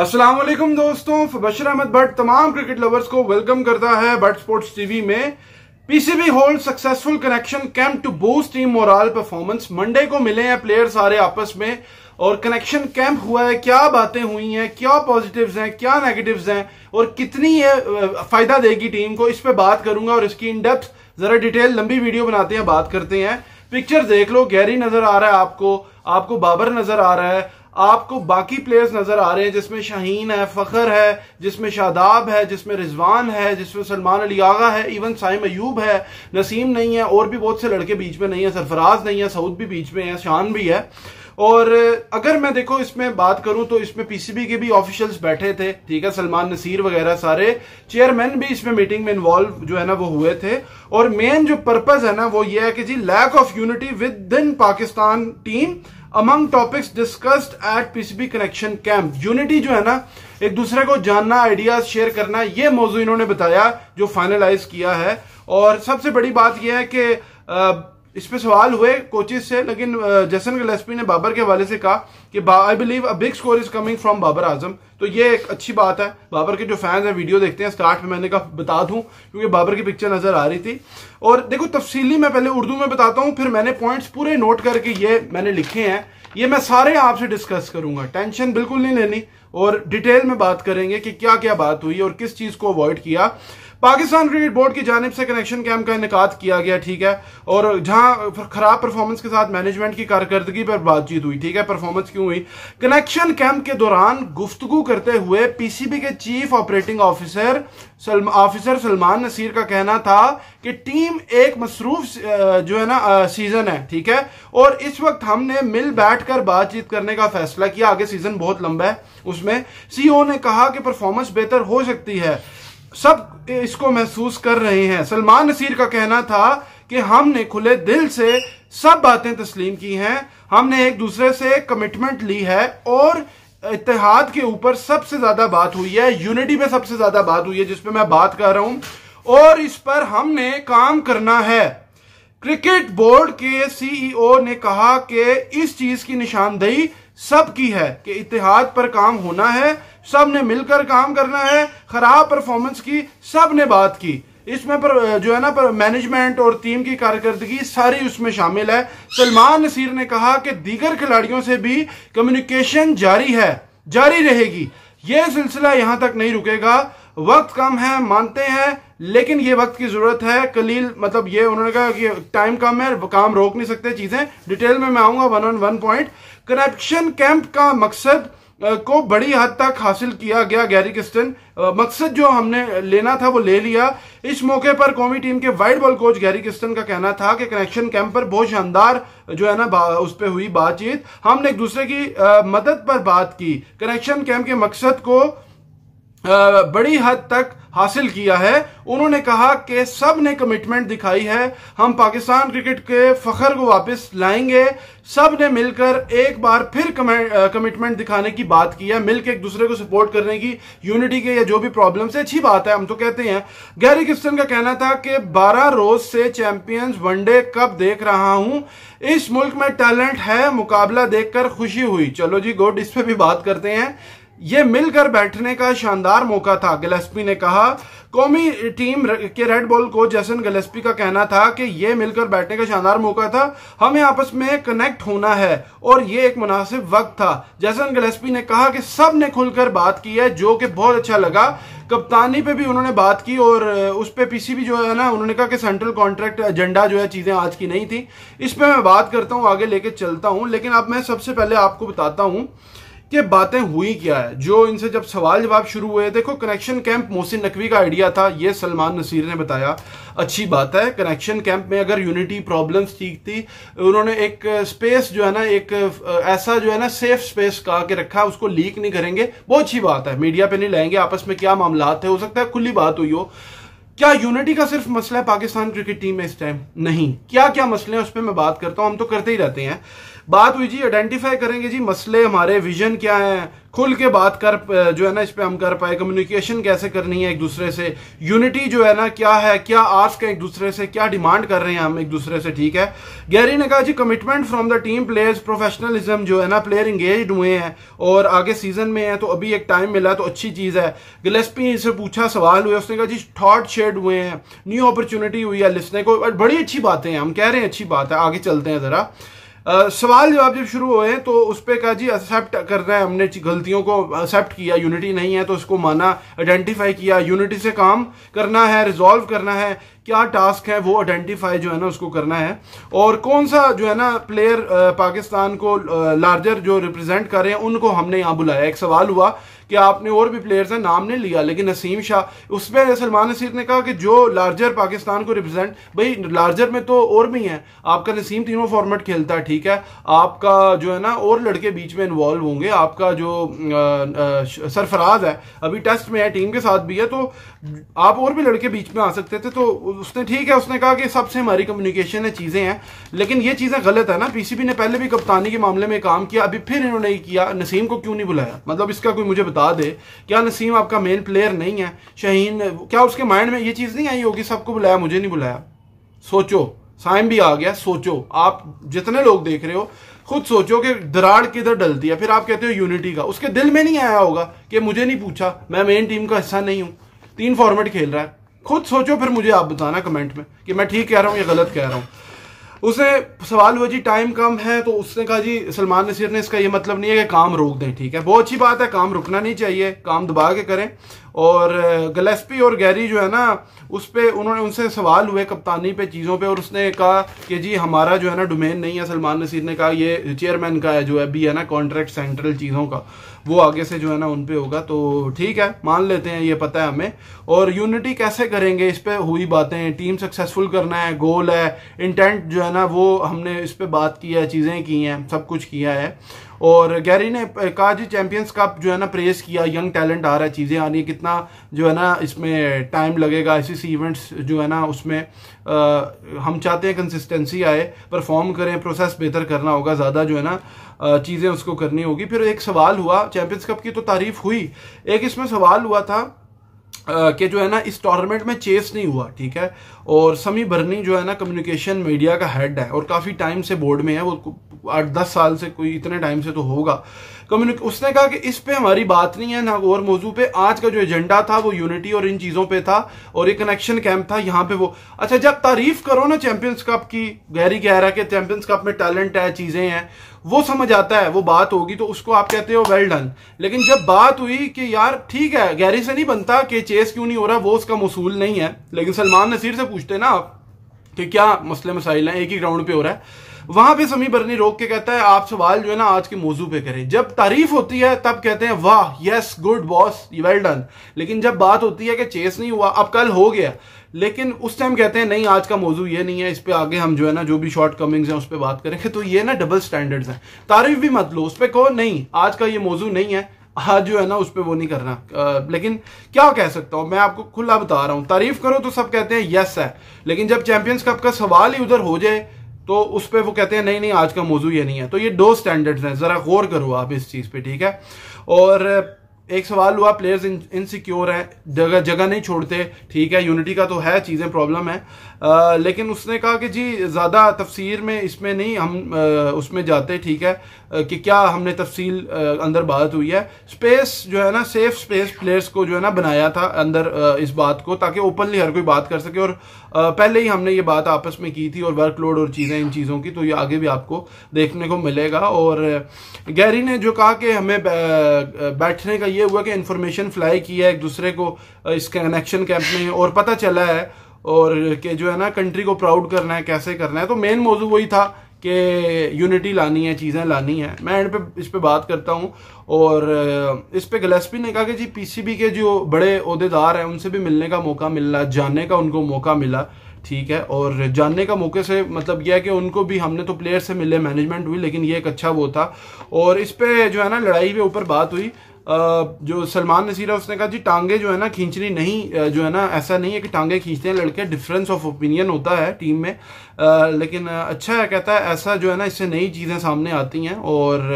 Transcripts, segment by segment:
असलम दोस्तों बशर अहमद भट्ट तमाम cricket lovers को वेलकम करता है बट स्पोर्ट्स टीवी में PCB hold successful connection camp to boost team morale performance Monday को मिले हैं प्लेयर सारे आपस में और कनेक्शन कैंप हुआ है क्या बातें हुई हैं क्या पॉजिटिव्स हैं क्या नेगेटिव्स हैं और कितनी ये फायदा देगी टीम को इस पर बात करूंगा और इसकी इन डेप्थ जरा डिटेल लंबी वीडियो बनाते हैं बात करते हैं पिक्चर देख लो गहरी नजर आ रहा है आपको आपको बाबर नजर आ रहा है आपको बाकी प्लेयर्स नजर आ रहे हैं जिसमें शाहीन है फखर है जिसमें शादाब है जिसमें रिजवान है जिसमें सलमान अली आगा है इवन साइम अयूब है नसीम नहीं है और भी बहुत से लड़के बीच में नहीं है सरफराज नहीं है सऊद भी बीच में है शान भी है और अगर मैं देखो इसमें बात करूं तो इसमें पीसीबी के भी ऑफिशियल्स बैठे थे ठीक है सलमान नसीर वगैरह सारे चेयरमैन भी इसमें मीटिंग में इन्वॉल्व जो है ना वो हुए थे और मेन जो पर्पज है ना वो ये है कि जी lack of unity within Pakistan team among topics discussed at PCB connection camp unity जो है ना एक दूसरे को जानना आइडियाज शेयर करना ये मौजूद इन्होंने बताया जो फाइनलाइज किया है और सबसे बड़ी बात यह है कि इस पे सवाल हुए कोचिज से लेकिन जैसन गलेसपी ने बाबर के हवाले से कहा कि I believe a big score is coming from Babar Azam तो ये एक अच्छी बात है बाबर के जो फैंस हैं वीडियो देखते हैं स्टार्ट में मैंने कहा बता दूं क्योंकि बाबर की पिक्चर नजर आ रही थी और देखो तफसीली मैं पहले उर्दू में बताता हूँ फिर मैंने पॉइंट्स पूरे नोट करके ये मैंने लिखे हैं ये मैं सारे आपसे डिस्कस करूंगा टेंशन बिल्कुल नहीं लेनी और डिटेल में बात करेंगे कि क्या क्या बात हुई और किस चीज को अवॉइड किया पाकिस्तान क्रिकेट बोर्ड की जानब से कनेक्शन कैम्प का इनका किया गया ठीक है और जहां खराब परफॉर्मेंस के साथ मैनेजमेंट की कारकर्दगी पर बातचीत हुई ठीक है परफॉर्मेंस क्यों हुई कनेक्शन कैंप के दौरान गुफ्तगु करते हुए पीसीबी के chief operating officer officer Salman Nasir का कहना था कि टीम एक मसरूफ जो है ना सीजन है ठीक है और इस वक्त हमने मिल बैठ कर बातचीत करने का फैसला किया आगे सीजन बहुत लंबा है उसमें सीओ e ने कहा कि परफॉर्मेंस बेहतर हो सकती है सब इसको महसूस कर रहे हैं सलमान नसीर का कहना था कि हमने खुले दिल से सब बातें तस्लीम की हैं हमने एक दूसरे से कमिटमेंट ली है और इतिहाद के ऊपर सबसे ज्यादा बात हुई है यूनिटी में सबसे ज्यादा बात हुई है जिसपे मैं बात कर रहा हूं और इस पर हमने काम करना है क्रिकेट बोर्ड के सीईओ e ने कहा कि इस चीज की निशानदेही सब की है कि इतिहाद पर काम होना है सब ने मिलकर काम करना है खराब परफॉर्मेंस की सब ने बात की इसमें पर जो है ना पर मैनेजमेंट और टीम की कारकर्दगी सारी उसमें शामिल है सलमान नसीर ने कहा कि दीगर खिलाड़ियों से भी कम्युनिकेशन जारी है जारी रहेगी यह सिलसिला यहां तक नहीं रुकेगा वक्त कम है मानते हैं लेकिन ये वक्त की जरूरत है कलील मतलब ये उन्होंने कहा कि टाइम कम है काम रोक नहीं सकते चीजें डिटेल में मैं आऊंगा one on one point corruption camp का मकसद को बड़ी हद तक हासिल किया गया गैरी किस्टन मकसद जो हमने लेना था वो ले लिया इस मौके पर कौमी टीम के white ball coach Gary Kirsten का कहना था कि कनेक्शन कैंप पर बहुत शानदार जो है ना उस पर हुई बातचीत हमने एक दूसरे की आ, मदद पर बात की कनेक्शन कैंप के मकसद को बड़ी हद तक हासिल किया है उन्होंने कहा कि सब ने कमिटमेंट दिखाई है हम पाकिस्तान क्रिकेट के फखर को वापस लाएंगे सब ने मिलकर एक बार फिर कमिटमेंट दिखाने की बात की है मिलकर एक दूसरे को सपोर्ट करने की यूनिटी के या जो भी प्रॉब्लम से अच्छी बात है हम तो कहते हैं गैरी किस्टन का कहना था कि 12 रोज से चैंपियंस वनडे कप देख रहा हूं इस मुल्क में टैलेंट है मुकाबला देखकर खुशी हुई चलो जी गुड इस पर भी बात करते हैं ये मिलकर बैठने का शानदार मौका था गिलेस्पी ने कहा कौमी टीम के रेड बॉल को जैसन गिलेस्पी का कहना था कि ये मिलकर बैठने का शानदार मौका था हमें आपस में कनेक्ट होना है और ये एक मुनासिब वक्त था जैसन गिलेस्पी ने कहा कि सब ने खुलकर बात की है जो कि बहुत अच्छा लगा कप्तानी पे भी उन्होंने बात की और उस पर भी जो है ना उन्होंने कहा कि सेंट्रल कॉन्ट्रैक्ट एजेंडा जो है चीज़ें आज की नहीं थी इस पर मैं बात करता हूँ आगे लेके चलता हूँ लेकिन अब मैं सबसे पहले आपको बताता हूँ कि बातें हुई क्या है जो इनसे जब सवाल जवाब शुरू हुए देखो कनेक्शन कैंप मोहसिन नकवी का आइडिया था ये सलमान नसीर ने बताया अच्छी बात है कनेक्शन कैंप में अगर यूनिटी प्रॉब्लम्स ठीक थी उन्होंने एक स्पेस जो है ना एक ऐसा जो है ना सेफ स्पेस का के रखा उसको लीक नहीं करेंगे बहुत अच्छी बात है मीडिया पर नहीं लाएंगे आपस में क्या मामला थे हो सकता है खुली बात हुई हो क्या यूनिटी का सिर्फ मसला है पाकिस्तान क्रिकेट टीम में इस टाइम नहीं क्या क्या मसले हैं उस पर मैं बात करता हूं हम तो करते ही रहते हैं बात हुई जी आइडेंटिफाई करेंगे जी मसले हमारे विजन क्या है खुल के बात कर जो है ना इस पर हम कर पाए कम्युनिकेशन कैसे करनी है एक दूसरे से यूनिटी जो है ना क्या है क्या आस्क है एक दूसरे से क्या डिमांड कर रहे हैं हम एक दूसरे से ठीक है गैरी ने कहा जी commitment from the team players professionalism जो है ना प्लेयर इंगेज हुए हैं और आगे सीजन में है तो अभी एक टाइम मिला तो अच्छी चीज़ है गिलेस्पी से पूछा सवाल हुए उसने कहा जी थॉट शेड हुए हैं न्यू अपॉर्चुनिटी हुई है लिसने को बड़ी अच्छी बातें हैं हम कह रहे हैं अच्छी बात है आगे चलते हैं ज़रा आ, सवाल जवाब जब शुरू हुए हैं तो उस पर कहा जी एक्सेप्ट करना है हमने गलतियों को एक्सेप्ट किया यूनिटी नहीं है तो उसको माना आइडेंटिफाई किया यूनिटी से काम करना है रिजॉल्व करना है क्या टास्क है वो आइडेंटिफाई जो है ना उसको करना है और कौन सा जो है ना प्लेयर पाकिस्तान को लार्जर जो रिप्रेजेंट कर रहे हैं उनको हमने यहाँ बुलाया एक सवाल हुआ कि आपने और भी प्लेयर्स हैं नाम नहीं लिया लेकिन नसीम शाह उस पर सलमान नसीर ने कहा कि जो लार्जर पाकिस्तान को रिप्रेजेंट भाई लार्जर में तो और भी हैं आपका नसीम तीनों फॉर्मेट खेलता है ठीक है आपका जो है ना और लड़के बीच में इन्वॉल्व होंगे आपका जो सरफराज है अभी टेस्ट में है टीम के साथ भी है तो आप और भी लड़के बीच में आ सकते थे तो उसने ठीक है उसने कहा कि सबसे हमारी कम्युनिकेशन है चीज़ें हैं लेकिन ये चीज़ें गलत है ना पीसीबी ने पहले भी कप्तानी के मामले में काम किया अभी फिर इन्होंने किया नसीम को क्यों नहीं बुलाया मतलब इसका कोई मुझे बता दे क्या नसीम आपका मेन प्लेयर नहीं है शहीन क्या उसके माइंड में ये चीज़ नहीं आई होगी सबको बुलाया मुझे नहीं बुलाया सोचो साइम भी आ गया सोचो आप जितने लोग देख रहे हो खुद सोचो कि दराड़ किधर डलती है फिर आप कहते हो यूनिटी का उसके दिल में नहीं आया होगा कि मुझे नहीं पूछा मैं मेन टीम का हिस्सा नहीं हूं तीन फॉर्मेट खेल रहा है खुद सोचो फिर मुझे आप बताना कमेंट में कि मैं ठीक कह रहा हूँ या गलत कह रहा हूँ उसे सवाल हुआ जी टाइम कम है तो उसने कहा जी सलमान नसीर ने इसका ये मतलब नहीं है कि काम रोक दें ठीक है बहुत अच्छी बात है काम रुकना नहीं चाहिए काम दबा के करें और गलेस्पी और गैरी जो है ना उस पर उन्होंने उनसे सवाल हुए कप्तानी पे चीज़ों पे और उसने कहा कि जी हमारा जो है ना डोमेन नहीं है सलमान नसीर ने कहा ये चेयरमैन का है जो है भी है ना कॉन्ट्रैक्ट सेंट्रल चीज़ों का वो आगे से जो है ना उन पर होगा तो ठीक है मान लेते हैं ये पता है हमें और यूनिटी कैसे करेंगे इस पर हुई बातें टीम सक्सेसफुल करना है गोल है इंटेंट जो है ना वो हमने इस पर बात की है चीज़ें की हैं सब कुछ किया है और गैरी ने कहा जी चैंपियंस कप जो है ना प्रेस किया यंग टैलेंट आ रहा है चीज़ें आ रही है कितना जो है ना इसमें टाइम लगेगा ऐसी सी इवेंट्स जो है ना उसमें आ, हम चाहते हैं कंसिस्टेंसी आए परफॉर्म करें प्रोसेस बेहतर करना होगा ज़्यादा जो है ना चीज़ें उसको करनी होगी फिर एक सवाल हुआ चैंपियंस कप की तो तारीफ हुई एक इसमें सवाल हुआ था के जो है ना इस टूर्नामेंट में चेस नहीं हुआ ठीक है और समी बर्नी जो है ना कम्युनिकेशन मीडिया का हेड है और काफ़ी टाइम से बोर्ड में है वो आठ दस साल से कोई इतने टाइम से तो होगा उसने कहा कि इस पे हमारी बात नहीं है ना और मौजू पे आज का जो एजेंडा था वो यूनिटी और इन चीज़ों पे था और एक कनेक्शन कैंप था यहाँ पे वो अच्छा जब तारीफ करो ना चैंपियंस कप की गहरी कह रहा है कि चैंपियंस कप में टैलेंट है चीज़ें हैं वो समझ आता है वो बात होगी तो उसको आप कहते हो वेल डन लेकिन जब बात हुई कि यार ठीक है गहरी से नहीं बनता कि चेस क्यों नहीं हो रहा वो उसका मसूल नहीं है लेकिन सलमान नसीर से पूछते ना आप कि क्या मसले मसाइल हैं एक ही ग्राउंड पे हो रहा है वहां पे समी बरनी रोक के कहता है आप सवाल जो है ना आज के मौजू पे करें जब तारीफ होती है तब कहते हैं वाह yes good boss well done लेकिन जब बात होती है कि चेस नहीं हुआ अब कल हो गया लेकिन उस टाइम कहते हैं नहीं आज का मौजू ये नहीं है इस पर आगे हम जो है ना जो भी शॉर्ट कमिंग्स हैं उस पर बात करेंगे तो ये ना डबल स्टैंडर्ड्स हैं तारीफ भी मत लो उस पर कहो नहीं आज का ये मौजू नहीं है आज जो है ना उस पर वो नहीं करना आ, लेकिन क्या कह सकता हूं मैं आपको खुला बता रहा हूं तारीफ करो तो सब कहते हैं यस है लेकिन जब चैंपियंस कप का सवाल ही उधर हो जाए तो उस पर वो कहते हैं नहीं नहीं आज का मौजू ये नहीं है तो ये दो स्टैंडर्ड्स हैं ज़रा गौर करो आप इस चीज़ पे ठीक है और एक सवाल हुआ प्लेयर्स इनसिक्योर हैं जगह जगह नहीं छोड़ते ठीक है यूनिटी का तो है चीज़ें प्रॉब्लम है आ, लेकिन उसने कहा कि जी ज़्यादा तफसीर में इसमें नहीं हम आ, उसमें जाते ठीक है आ, कि क्या हमने तफसील अंदर बात हुई है स्पेस जो है ना सेफ स्पेस प्लेयर्स को जो है ना बनाया था अंदर आ, इस बात को ताकि ओपनली हर कोई बात कर सके और पहले ही हमने ये बात आपस में की थी और वर्कलोड और चीज़ें इन चीज़ों की तो ये आगे भी आपको देखने को मिलेगा और गैरी ने जो कहा कि हमें बैठने का ये हुआ कि इन्फॉर्मेशन फ्लाई की है एक दूसरे को इस कनेक्शन कैंप में और पता चला है और कि जो है ना कंट्री को प्राउड करना है कैसे करना है तो मेन मौजू वही था कि यूनिटी लानी है चीज़ें लानी है मैं एंड पे इस पे बात करता हूँ और इस पे गलेसपी ने कहा कि जी पीसीबी के जो बड़े अहदेदार हैं उनसे भी मिलने का मौका मिला जानने का उनको मौका मिला ठीक है और जानने का मौके से मतलब यह है कि उनको भी हमने तो प्लेयर से मिले मैनेजमेंट हुई लेकिन ये एक अच्छा वो था और इस पर जो है ना लड़ाई पे ऊपर बात हुई जो सलमान नसीर है उसने कहा जी टांगे जो है ना खींचनी नहीं जो है ना ऐसा नहीं है कि टांगे खींचते हैं लड़के डिफरेंस ऑफ ओपिनियन होता है टीम में लेकिन अच्छा है कहता है ऐसा जो है ना इससे नई चीज़ें सामने आती हैं और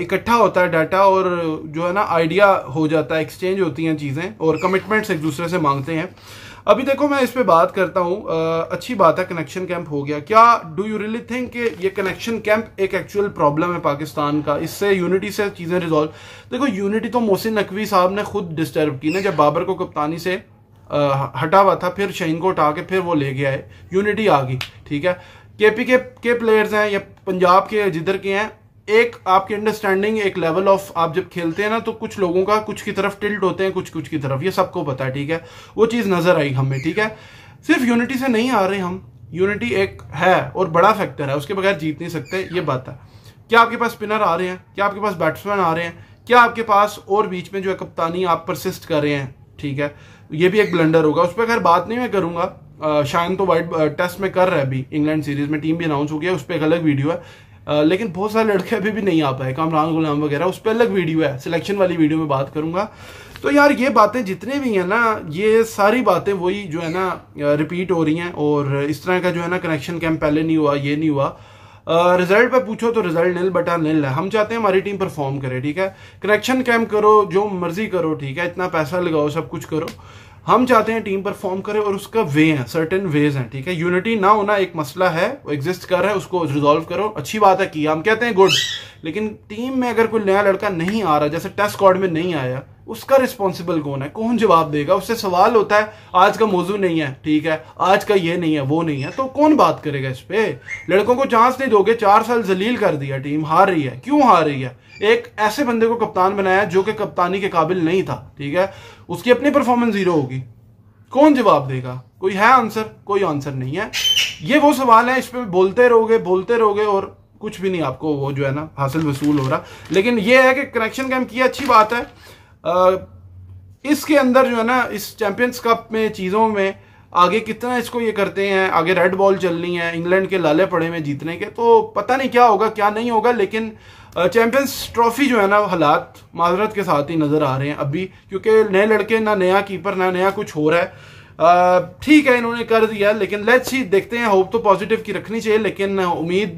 इकट्ठा होता है डाटा और जो है ना आइडिया हो जाता है एक्सचेंज होती हैं चीज़ें और कमिटमेंट्स एक दूसरे से मांगते हैं अभी देखो मैं इस पर बात करता हूँ अच्छी बात है कनेक्शन कैंप हो गया क्या डू यू रियली थिंक कि ये कनेक्शन कैंप एक एक्चुअल प्रॉब्लम है पाकिस्तान का इससे यूनिटी से चीज़ें रिजॉल्व देखो यूनिटी तो मोहसिन नकवी साहब ने खुद डिस्टर्ब की ना जब बाबर को कप्तानी से हटा हुआ था फिर शहीन को हटा के फिर वो ले गया है यूनिटी आ गई ठीक है केपी के के प्लेयर्स हैं या पंजाब के जिधर के हैं एक आपकी अंडरस्टैंडिंग एक लेवल ऑफ आप जब खेलते हैं ना तो कुछ लोगों का कुछ की तरफ टिल्ट होते हैं कुछ कुछ की तरफ ये सबको पता है ठीक है वो चीज़ नजर आई हमें ठीक है सिर्फ यूनिटी से नहीं आ रहे हम यूनिटी एक है और बड़ा फैक्टर है उसके बगैर जीत नहीं सकते ये बात है क्या आपके पास स्पिनर आ रहे हैं क्या आपके पास बैट्समैन आ रहे हैं क्या आपके पास और बीच में जो है कप्तानी आप परसिस्ट कर रहे हैं ठीक है ये भी एक ब्लंडर होगा उस पर खैर बात नहीं मैं करूंगा शायन तो वाइट टेस्ट में कर रहा है अभी इंग्लैंड सीरीज में टीम भी अनाउंस हो गया उस पर एक अलग वीडियो है लेकिन बहुत सारे लड़के अभी भी नहीं आ पाए कामरान गुलाम वगैरह उस पर अलग वीडियो है सिलेक्शन वाली वीडियो में बात करूंगा तो यार ये बातें जितने भी हैं ना ये सारी बातें वही जो है ना रिपीट हो रही हैं और इस तरह का जो है ना कनेक्शन कैंप पहले नहीं हुआ ये नहीं हुआ रिजल्ट पे पूछो तो रिजल्ट नील बटा नील है हम चाहते हैं हमारी टीम परफॉर्म करे ठीक है कनेक्शन कैम्प करो जो मर्जी करो ठीक है इतना पैसा लगाओ सब कुछ करो हम चाहते हैं टीम परफॉर्म करे और उसका वे है सर्टेन वेज हैं ठीक है यूनिटी ना होना एक मसला है वो एग्जिस्ट कर रहा है उसको रिजोल्व करो अच्छी बात है कि हम कहते हैं गुड लेकिन टीम में अगर कोई नया लड़का नहीं आ रहा जैसे टेस्ट स्कॉड में नहीं आया उसका रिस्पॉन्सिबल कौन है कौन जवाब देगा उससे सवाल होता है आज का मौजू नहीं है ठीक है आज का ये नहीं है वो नहीं है तो कौन बात करेगा इस पे लड़कों को चांस नहीं दोगे चार साल जलील कर दिया टीम हार रही है क्यों हार रही है एक ऐसे बंदे को कप्तान बनाया जो कि कप्तानी के काबिल नहीं था ठीक है उसकी अपनी परफॉर्मेंस जीरो होगी कौन जवाब देगा कोई है आंसर कोई आंसर नहीं है ये वो सवाल है इस पर बोलते रहोगे बोलते रहोगे और कुछ भी नहीं आपको वो जो है ना हासिल वसूल हो रहा लेकिन ये है कि कनेक्शन कैम की अच्छी बात है इसके अंदर जो है ना इस चैंपियंस कप में चीज़ों में आगे कितना इसको ये करते हैं आगे रेड बॉल चलनी है इंग्लैंड के लाले पड़े में जीतने के तो पता नहीं क्या होगा क्या नहीं होगा लेकिन चैंपियंस ट्रॉफी जो है ना हालात माजरत के साथ ही नज़र आ रहे हैं अभी क्योंकि नए लड़के ना नया कीपर ना नया कुछ हो रहा है ठीक है इन्होंने कर दिया लेकिन लेट्स ही देखते हैं होप तो पॉजिटिव की रखनी चाहिए लेकिन उम्मीद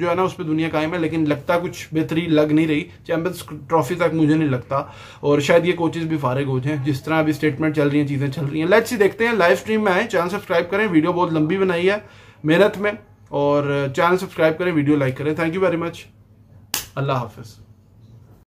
जो है ना उस पर दुनिया कायम है लेकिन लगता कुछ बेहतरी लग नहीं रही चैंपियंस ट्रॉफी तक मुझे नहीं लगता और शायद ये कोचेज भी फारिग हो हैं जिस तरह अभी स्टेटमेंट चल रही है चीज़ें चल रही हैं लेट्स ही देखते हैं लाइव स्ट्रीम में आए चैनल सब्सक्राइब करें वीडियो बहुत लंबी बनाई है मेहनत में और चैनल सब्सक्राइब करें वीडियो लाइक करें थैंक यू वेरी मच अल्लाह हाफिज़